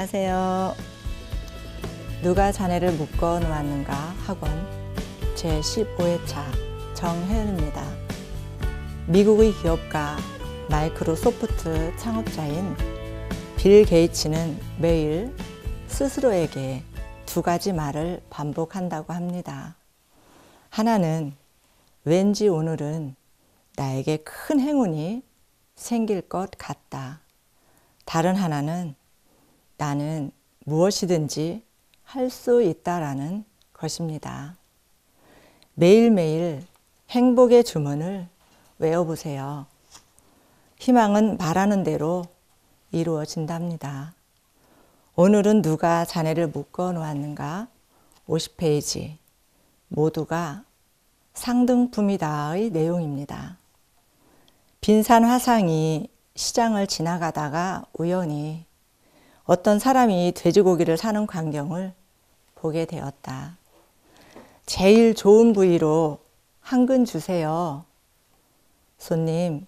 안녕하세요. 누가 자네를 묶어 놓았는가 학원 제15회차 정혜은입니다. 미국의 기업가 마이크로소프트 창업자인 빌 게이츠는 매일 스스로에게 두 가지 말을 반복한다고 합니다. 하나는 왠지 오늘은 나에게 큰 행운이 생길 것 같다. 다른 하나는 나는 무엇이든지 할 수 있다라는 것입니다. 매일매일 행복의 주문을 외워보세요. 희망은 말하는 대로 이루어진답니다. 오늘은 누가 자네를 묶어 놓았는가? 50페이지. 모두가 상등품이다의 내용입니다. 빈산 화상이 시장을 지나가다가 우연히 어떤 사람이 돼지고기를 사는 광경을 보게 되었다. 제일 좋은 부위로 한 근 주세요. 손님,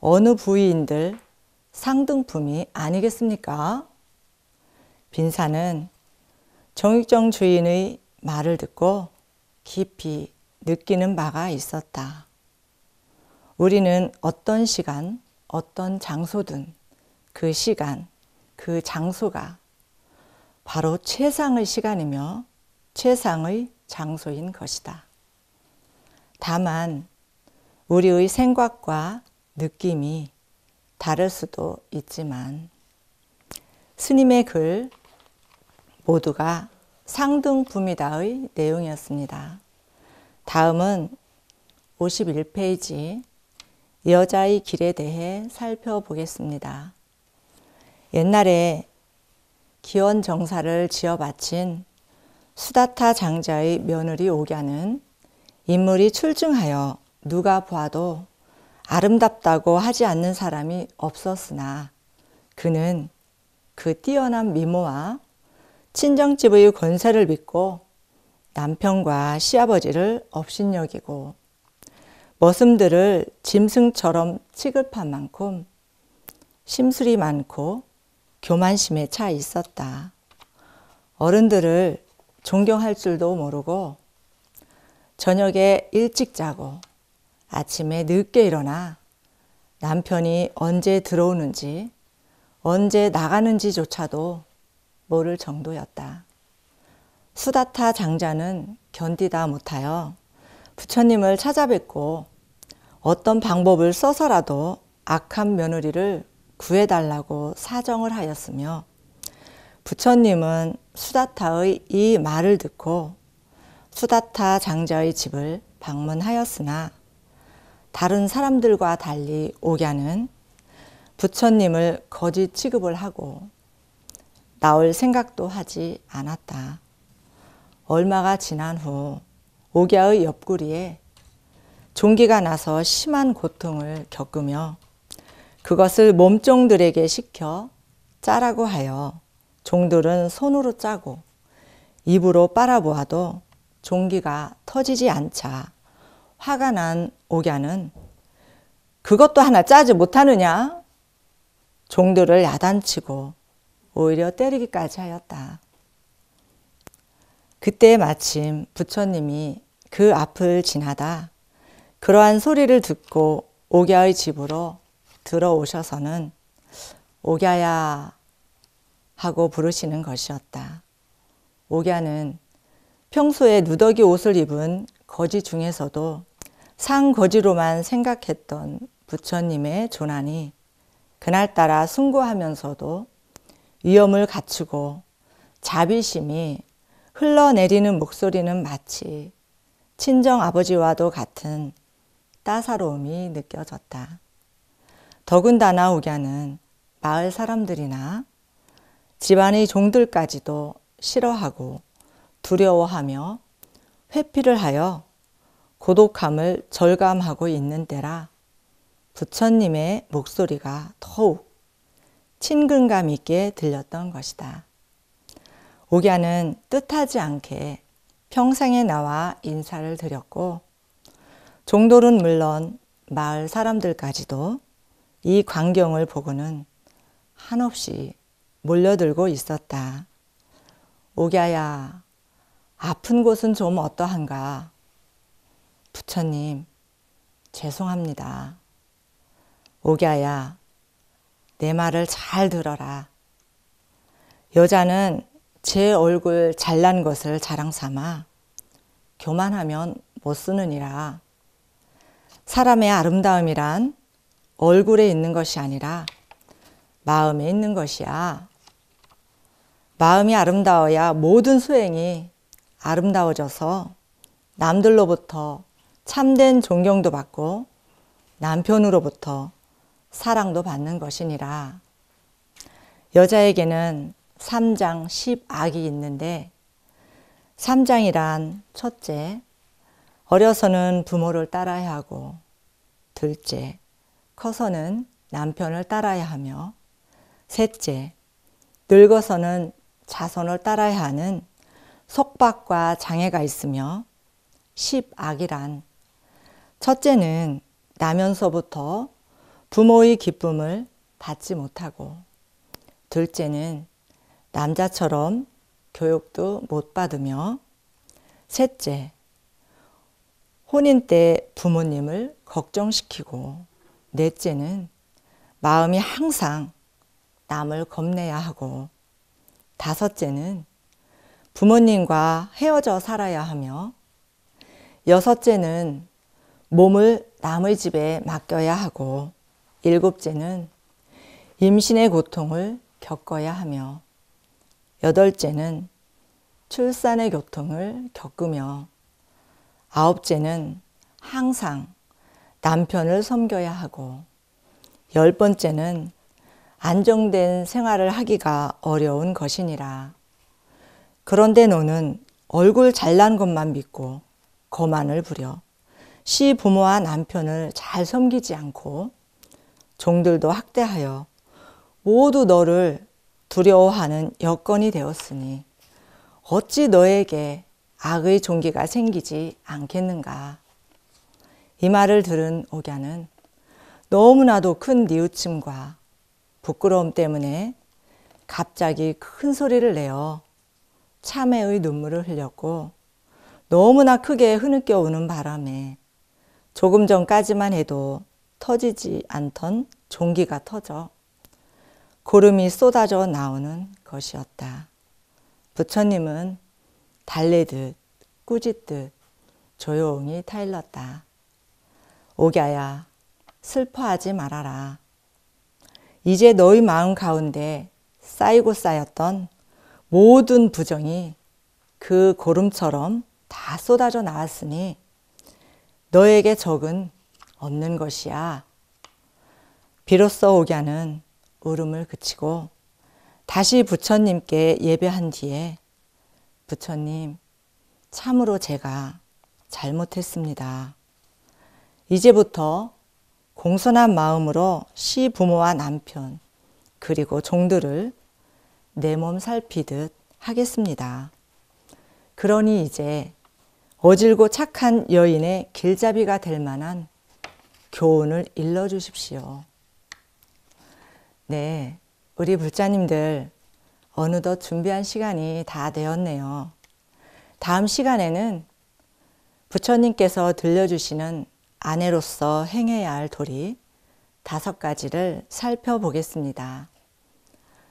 어느 부위인들 상등품이 아니겠습니까? 빈사는 정익정 주인의 말을 듣고 깊이 느끼는 바가 있었다. 우리는 어떤 시간, 어떤 장소든 그 시간, 그 장소가 바로 최상의 시간이며 최상의 장소인 것이다. 다만 우리의 생각과 느낌이 다를 수도 있지만 스님의 글 모두가 상등부미다의 내용이었습니다. 다음은 51페이지 여자의 길에 대해 살펴보겠습니다. 옛날에 기원 정사를 지어 바친 수다타 장자의 며느리 오갸는 인물이 출중하여 누가 보아도 아름답다고 하지 않는 사람이 없었으나 그는 그 뛰어난 미모와 친정집의 권세를 믿고 남편과 시아버지를 업신여기고 머슴들을 짐승처럼 취급한 만큼 심술이 많고 교만심에 차 있었다. 어른들을 존경할 줄도 모르고 저녁에 일찍 자고 아침에 늦게 일어나 남편이 언제 들어오는지 언제 나가는지조차도 모를 정도였다. 수다타 장자는 견디다 못하여 부처님을 찾아뵙고 어떤 방법을 써서라도 악한 며느리를 구해달라고 사정을 하였으며 부처님은 수다타의 이 말을 듣고 수다타 장자의 집을 방문하였으나 다른 사람들과 달리 옥야는 부처님을 거짓 취급을 하고 나올 생각도 하지 않았다. 얼마가 지난 후 옥야의 옆구리에 종기가 나서 심한 고통을 겪으며 그것을 몸종들에게 시켜 짜라고 하여 종들은 손으로 짜고 입으로 빨아보아도 종기가 터지지 않자 화가 난 옥야는 그것도 하나 짜지 못하느냐? 종들을 야단치고 오히려 때리기까지 하였다. 그때 마침 부처님이 그 앞을 지나다 그러한 소리를 듣고 옥야의 집으로 들어오셔서는 오야야 하고 부르시는 것이었다. 오야는 평소에 누더기 옷을 입은 거지 중에서도 상거지로만 생각했던 부처님의 조난이 그날따라 숭고하면서도 위엄을 갖추고 자비심이 흘러내리는 목소리는 마치 친정 아버지와도 같은 따사로움이 느껴졌다. 더군다나 옥야는 마을 사람들이나 집안의 종들까지도 싫어하고 두려워하며 회피를 하여 고독함을 절감하고 있는 때라 부처님의 목소리가 더욱 친근감 있게 들렸던 것이다. 옥야는 뜻하지 않게 평상에 나와 인사를 드렸고 종돌은 물론 마을 사람들까지도 이 광경을 보고는 한없이 몰려들고 있었다. 오야야 아픈 곳은 좀 어떠한가? 부처님, 죄송합니다. 오야야내 말을 잘 들어라. 여자는 제 얼굴 잘난 것을 자랑 삼아 교만하면 못 쓰느니라. 사람의 아름다움이란 얼굴에 있는 것이 아니라 마음에 있는 것이야. 마음이 아름다워야 모든 수행이 아름다워져서 남들로부터 참된 존경도 받고 남편으로부터 사랑도 받는 것이니라. 여자에게는 3장 10악이 있는데 3장이란 첫째, 어려서는 부모를 따라야 하고 둘째, 커서는 남편을 따라야 하며 셋째, 늙어서는 자손을 따라야 하는 속박과 장애가 있으며 십악이란 첫째는 나면서부터 부모의 기쁨을 받지 못하고 둘째는 남자처럼 교육도 못 받으며 셋째 혼인 때 부모님을 걱정시키고 넷째는 마음이 항상 남을 겁내야 하고 다섯째는 부모님과 헤어져 살아야 하며 여섯째는 몸을 남의 집에 맡겨야 하고 일곱째는 임신의 고통을 겪어야 하며 여덟째는 출산의 고통을 겪으며 아홉째는 항상 남편을 섬겨야 하고 열 번째는 안정된 생활을 하기가 어려운 것이니라. 그런데 너는 얼굴 잘난 것만 믿고 거만을 부려 시 부모와 남편을 잘 섬기지 않고 종들도 학대하여 모두 너를 두려워하는 여건이 되었으니 어찌 너에게 악의 종기가 생기지 않겠는가. 이 말을 들은 오갸는 너무나도 큰 뉘우침과 부끄러움 때문에 갑자기 큰 소리를 내어 참회의 눈물을 흘렸고 너무나 크게 흐느껴 오는 바람에 조금 전까지만 해도 터지지 않던 종기가 터져 고름이 쏟아져 나오는 것이었다. 부처님은 달래듯 꾸짖듯 조용히 타일렀다. 옥야야, 슬퍼하지 말아라. 이제 너희 마음 가운데 쌓이고 쌓였던 모든 부정이 그 고름처럼 다 쏟아져 나왔으니 너에게 적은 없는 것이야. 비로소 옥야는 울음을 그치고 다시 부처님께 예배한 뒤에 부처님, 참으로 제가 잘못했습니다. 이제부터 공손한 마음으로 시 부모와 남편 그리고 종들을 내 몸 살피듯 하겠습니다. 그러니 이제 어질고 착한 여인의 길잡이가 될 만한 교훈을 일러 주십시오. 네, 우리 불자님들 어느덧 준비한 시간이 다 되었네요. 다음 시간에는 부처님께서 들려주시는 아내로서 행해야 할 도리 다섯 가지를 살펴보겠습니다.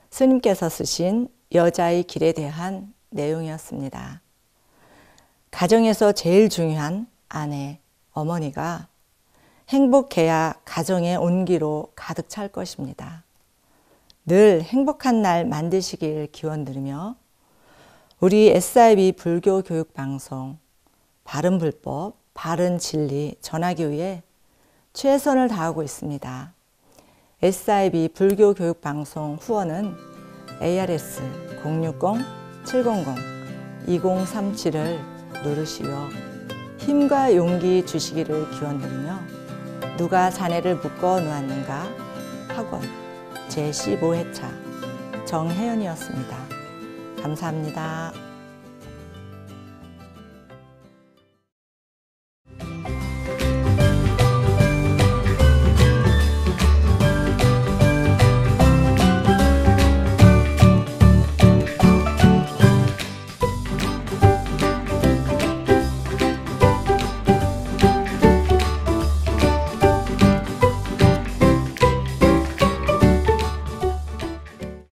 스님께서 쓰신 여자의 길에 대한 내용이었습니다. 가정에서 제일 중요한 아내, 어머니가 행복해야 가정의 온기로 가득 찰 것입니다. 늘 행복한 날 만드시길 기원 드리며 우리 SIB 불교 교육 방송 바른 불법 바른 진리 전하기 위해 최선을 다하고 있습니다. SIB 불교 교육 방송 후원은 ARS 060-700-2037을 누르시어 힘과 용기 주시기를 기원드리며 누가 자네를 묶어 놓았는가 학원 제15회차 정혜연이었습니다. 감사합니다.